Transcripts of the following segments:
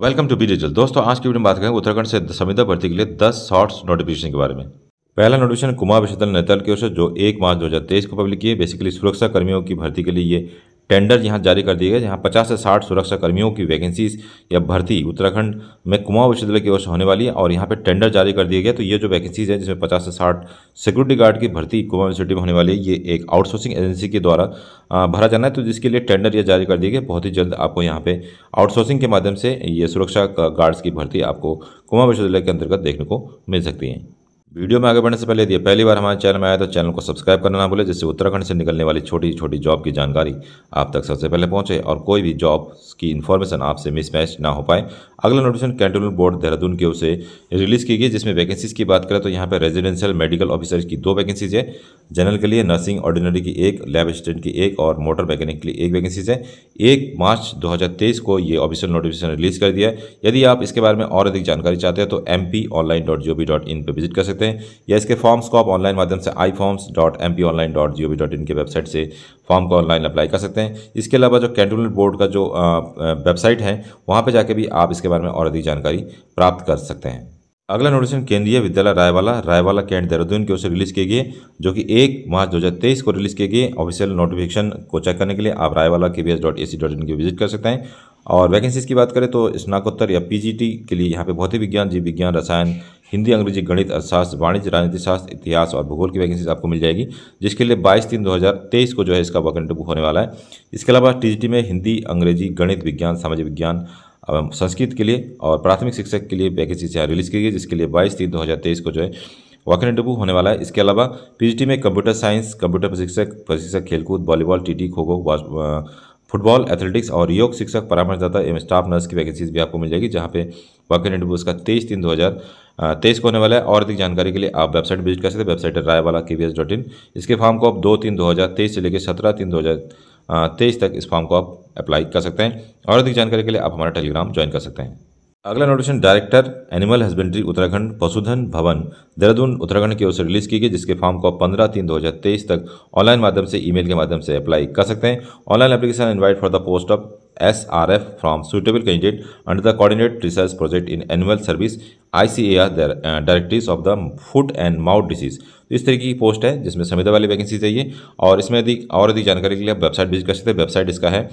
welcome to be digital दोस्तों आज की वीडियो में बात करेंगे उत्तराखंड से संविदा भर्ती के लिए 10 शॉर्ट्स नोटिफिकेशन के बारे में पहला नोटिफिकेशन कुमार विशेदल नेताल की ओर से जो एक मार्च 2023 को पब्लिक किए बेसिकली सुरक्षा कर्मियों की भर्ती के लिए ये टेंडर यहाँ जारी कर दिए गए जहाँ 50 से 60 सुरक्षा कर्मियों की वैकेंसीज या भर्ती उत्तराखंड में कुमाऊं विश्वविद्यालय की ओर से होने वाली है और यहाँ पे टेंडर जारी कर दिए गए तो ये जो वैकेंसीज है जिसमें 50 से 60 सिक्योरिटी गार्ड की भर्ती कुमाऊं यूनिवर्सिटी में होने वाली है ये एक आउटसोर्सिंग एजेंसी के द्वारा भरा जाना है तो जिसके लिए टेंडर यह जारी कर दिए गए बहुत ही जल्द आपको यहाँ पर आउटसोर्सिंग के माध्यम से ये सुरक्षा गार्ड्स की भर्ती आपको कुमाऊं विश्वविद्यालय के अंतर्गत देखने को मिल सकती है वीडियो में आगे बढ़ने से पहले यदि पहली बार हमारे चैनल में आया तो चैनल को सब्सक्राइब करना ना भूले जिससे उत्तराखंड से निकलने वाली छोटी छोटी जॉब की जानकारी आप तक सबसे पहले पहुंचे और कोई भी जॉब की इन्फॉर्मेशन आपसे मिसमैच ना हो पाए अगला नोटिफिकेशन कैंटोनमेंट बोर्ड देहरादून की ओर से रिलीज़ की गई जिसमें वैकेंसीज़ की बात करें तो यहाँ पर रेजिडेंशियल मेडिकल ऑफिसर की दो वैकेंसीज़ है जनरल के लिए नर्सिंग ऑर्डिनरी की एक लैब असिस्टेंट की एक और मोटर मैकेनिक के लिए एक वैकेंसीज है एक मार्च दो को ये ऑफिशियल नोटिफिकेशन रिलीज़ कर दिया है यदि आप इसके बारे में और अधिक जानकारी चाहते हैं तो M online dot G O dot in पर विजिट कर सकते हैं सकते हैं या इसके फॉर्म्स को आप ऑनलाइन माध्यम से I forms dot M P online dot G O V dot in के वेबसाइट से फॉर्म को ऑनलाइन अप्लाई कर सकते हैं इसके अलावा जो कैंटोनमेंट बोर्ड का जो वेबसाइट है वहाँ पर जाके भी आप इसके बारे में और अधिक जानकारी प्राप्त कर सकते हैं अगला नोटिफिकेशन केंद्रीय विद्यालय रायवाला रायवाला कैंट देहरादून की ओर से रिलीज़ किए गए जो कि एक मार्च 2023 को रिलीज़ किए गए ऑफिशियल नोटिफिकेशन को चेक करने के लिए आप Raiwala K B S dot A C dot in की विजिट कर सकते हैं और वैकेंसीज की बात करें तो स्नाकोत्तर या पीजीटी के लिए यहाँ पे भौतिक विज्ञान जीव विज्ञान रसायन हिंदी अंग्रेजी गणित अर्थशास्त्र वाणिज्य राजनीति शास्त्र इतिहास और भूगोल की वैकेंसी आपको मिल जाएगी जिसके लिए बाईस तीन दो को जो है इसका वर्क इंटरव्यू होने वाला है इसके अलावा टी में हिंदी अंग्रेजी गणित विज्ञान सामाजिक विज्ञान संस्कृत के लिए और प्राथमिक शिक्षक के लिए वैकेंसी यहाँ रिलीज़ की गई जिसके लिए बाईस तीन दो को जो है वॉकन इंटरव्यू होने वाला है इसके अलावा पीजीटी में कंप्यूटर साइंस कंप्यूटर प्रशिक्षक प्रशिक्षक खेलकूद वॉलीबॉल टीटी खो खो फुटबॉल एथलेटिक्स और योग शिक्षक परामर्शदाता एवं स्टाफ नर्स की वैकेंसीज भी आपको मिल जाएगी जहाँ पे वैकेंट इंटरव्यू उसका तेईस तीन दो हज़ार तेईस को होने वाला है और अधिक जानकारी के लिए आप वेबसाइट विजिट कर सकते हैं वेबसाइट है रायवाला के वी एस डॉट इन इसके फॉर्म को आप दो तीन दो हज़ार तेईस से लेकर सत्रह तीन दो हज़ार तेईस तक इस फॉर्म को आप अप्लाई कर सकते हैं और अधिक जानकारी के लिए आप हमारा टेलीग्राम ज्वाइन कर सकते हैं अगला notification director animal husbandry Uttarakhand पशुधन भवन देहरादून उत्तराखंड की ओर से रिलीज की गई जिसके फॉर्म को आप पंद्रह तीन दो हज़ार तेईस तक ऑनलाइन माध्यम से ईमेल के माध्यम से अप्लाई कर सकते हैं online application invite for the post of S R F from suitable candidate under the coordinate research project in animal service I C A R directive of the food and mouth disease इस तरीके की post है जिसमें संविधा वाली vacancy चाहिए और इसमें अधिक और अधिक जानकारी के लिए आप वेबसाइट विजिट कर सकते हैं वेबसाइट इसका है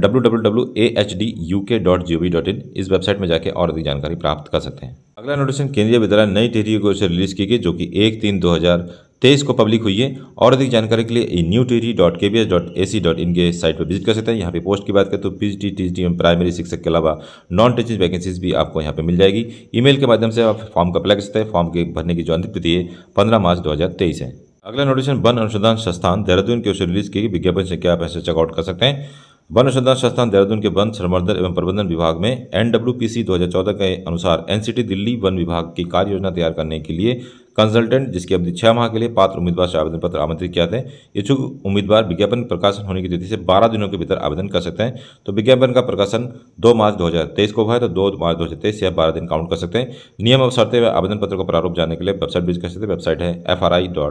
www.ahduk.gov.in W W A H D U K dot G O V dot in इस वेबसाइट में जाकर और अधिक जानकारी प्राप्त कर सकते हैं अगला नोटिशन केंद्रीय विद्यालय नई टिहरी को से रिलीज की गई जो कि एक तीन दो हज़ार तेईस को पब्लिक हुई है और अधिक जानकारी के लिए new Tehri dot K B S dot A C dot in के साइट पर विजिट कर सकते हैं यहाँ पे पोस्ट की बात करें तो P G T T M primary शिक्षक के अलावा नॉन टीचिंग वैकेंसीज भी आपको यहाँ पे मिल जाएगी ईमेल के माध्यम से आप फॉर्म का अप्लाई कर सकते हैं फॉर्म के भरने की जो अंतिम तिथि है पंद्रह मार्च दो हज़ार तेईस है अगला नोटिशन वन अनुसंधान संस्थान देहरादून की ओर से रिलीज की विज्ञापन से क्या आप ऐसे चेकआउट कर सकते हैं वन अनुसंधान संस्थान देहरादून के वन संवर्धन एवं प्रबंधन विभाग में एन 2014 के अनुसार एनसीटी दिल्ली वन विभाग की कार्य योजना तैयार करने के लिए कंसल्टेंट जिसकी अवधि छह माह के लिए पात्र उम्मीदवार से आवेदन पत्र आमंत्रित किया थे इच्छुक उम्मीदवार विज्ञापन प्रकाशन होने की तिथि से बारह दिनों के भीतर आवेदन कर सकते हैं तो विज्ञापन का प्रकाशन दो मार्च दो को हुआ है तो दो मार्च 2023 या बारह दिन काउंट कर सकते हैं नियम और शर्तें आवेदन पत्र का प्रारूप जाने के लिए वेबसाइट विजिट कर सकते हैं वेबसाइट है F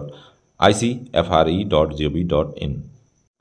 I C F R E dot G O V dot in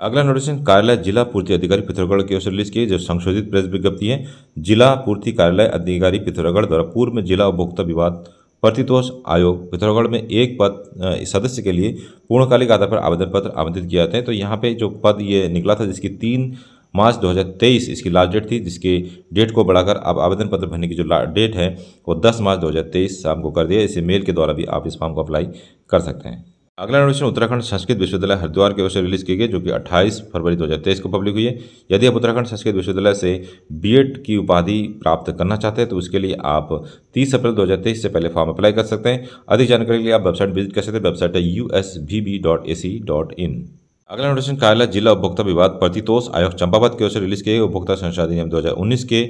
अगला नोटिफिकेशन कार्यालय जिला पूर्ति अधिकारी पिथौरागढ़ की ओर से रिलीज की जो संशोधित प्रेस विज्ञप्ति है जिला पूर्ति कार्यालय अधिकारी पिथौरागढ़ द्वारा पूर्व में जिला उपभोक्ता विवाद प्रतितोष आयोग पिथौरागढ़ में एक पद सदस्य के लिए पूर्णकालिक आधार पर आवेदन पत्र आवंटित किया जाते हैं तो यहाँ पे जो पद ये निकला था जिसकी तीन मार्च 2023 इसकी लास्ट डेट थी जिसके डेट को बढ़ाकर अब आवेदन पत्र भरने की जो डेट है वो 10 मार्च 2023 शाम को कर दिया इसे मेल के द्वारा भी आप इस फॉर्म को अप्लाई कर सकते हैं अगला नोटिफिकेशन उत्तराखंड संस्कृत विश्वविद्यालय हरिद्वार के ओर से रिलीज की गई जो कि 28 फरवरी 2023 को पब्लिक हुई है यदि आप उत्तराखंड संस्कृत विश्वविद्यालय से बीएड की उपाधि प्राप्त करना चाहते हैं तो उसके लिए आप 30 अप्रैल 2023 से पहले फॉर्म अप्लाई कर सकते हैं अधिक जानकारी के लिए आप वेबसाइट विजिट कर सकते हैं वेबसाइट है यू अगला नोटिशन कार्यालय जिला उपभोक्ता विवाद प्रतितोष आयोग चंपावत की ओर से रिलीज किए गए उपभोक्ता संशोधन नियम 2019 के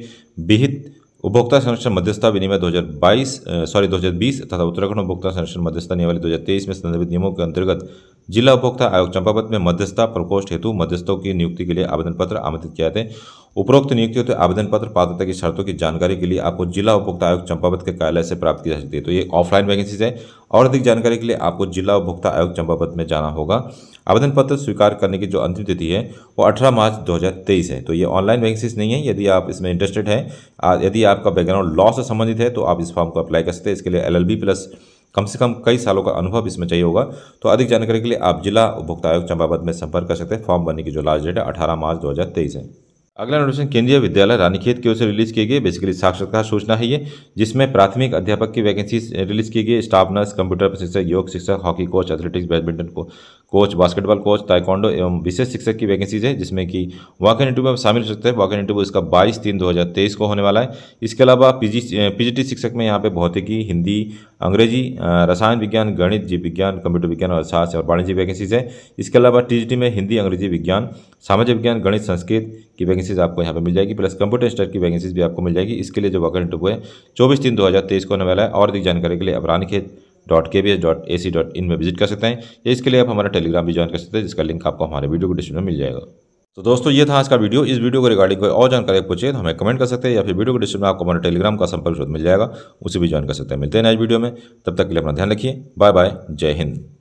विहित उपभोक्ता संरक्षण मध्यस्था विनियम 2022 सॉरी 2020 तथा उत्तराखंड उपभोक्ता संरक्षण मध्यस्थता नियमावली 2023 में संदर्भित नियमों के अंतर्गत जिला उपभोक्ता आयोग चंपावत में मध्यस्थता प्रकोष्ठ हेतु मध्यस्थों की नियुक्ति के लिए आवेदन पत्र आमंत्रित किया जाए उपरोक्त नियुक्ति होते आवेदन पत्र पात्रता की शर्तों की जानकारी के लिए आपको जिला उपभोक्ता आयोग चंपावत के कार्यालय से प्राप्त की जा सकती है तो ये ऑफलाइन वैकेंसीज है और अधिक जानकारी के लिए आपको जिला उपभोक्ता आयोग चंपावत में जाना होगा आवेदन पत्र स्वीकार करने की जो अंतिम तिथि है वो 18 मार्च 2023 है तो ये ऑनलाइन वैकेंसीज नहीं है यदि आप इसमें इंटरेस्टेड हैं यदि आपका बैकग्राउंड लॉ से संबंधित है तो आप इस फॉर्म को अप्लाई कर सकते हैं इसके लिए एल प्लस कम से कम कई सालों का अनुभव इसमें चाहिए होगा तो अधिक जानकारी के लिए आप जिला उपभोक्ता आयोग चंपावत में संपर्क कर सकते हैं फॉर्म भरने की जो लास्ट डेट है अठारह मार्च दो है अगला नोटिफिकेशन केंद्रीय विद्यालय रानीखेत की ओर से रिलीज किए गए बेसिकली साक्षरता सूचना है ये जिसमें प्राथमिक अध्यापक की वैकेंसी रिलीज की गई स्टाफ नर्स कंप्यूटर प्रशिक्षक योग शिक्षक हॉकी कोच एथलेटिक्स बैडमिंटन को कोच बास्केटबॉल कोच ताइकोंडो एवं विशेष शिक्षक की वैकेंसीज है जिसमें कि वाकन इंटरव्यू में शामिल हो सकते हैं वाकन इंटरव्यू इसका 22 तीन 2023 को होने वाला है इसके अलावा पीजी पीजीटी शिक्षक में यहाँ पे भौतिकी हिंदी अंग्रेजी रसायन विज्ञान गणित जीव विज्ञान कंप्यूटर विज्ञान और अर्थशास्त्र और वाणिज्य वैकेंसीज है इसके अलावा टी में हिंदी अंग्रेजी विज्ञान सामाजिक विज्ञान गणित संस्कृत की वैकेंसीज आपको यहाँ पर मिल जाएगी प्लस कंप्यूटर स्टर की वैकेंसीज भी आपको मिल जाएगी इसके लिए जो वाकन इंटरव्यू है चौबीस तीन दो को होने वाला है और अधिक जानकारी के लिए अपराधिक dot K B S dot A C dot in में विजिट कर सकते हैं या इसके लिए आप हमारा टेलीग्राम भी ज्वाइन कर सकते हैं जिसका लिंक आपको हमारे वीडियो को डिस्क्रिप्शन में मिल जाएगा तो दोस्तों ये था आज का वीडियो इस वीडियो को रिगार्डिंग कोई और जानकारी पूछिए तो हमें कमेंट कर सकते हैं या फिर वीडियो को डिस्क्रिप्शन में आपको हमारे टेलीग्राम का संपर्क मिल जाएगा उसे भी ज्वाइन कर सकते हैं मिलते हैं नेक्स्ट वीडियो में तब तक के लिए अपना ध्यान रखिए बाय बाय जय हिंद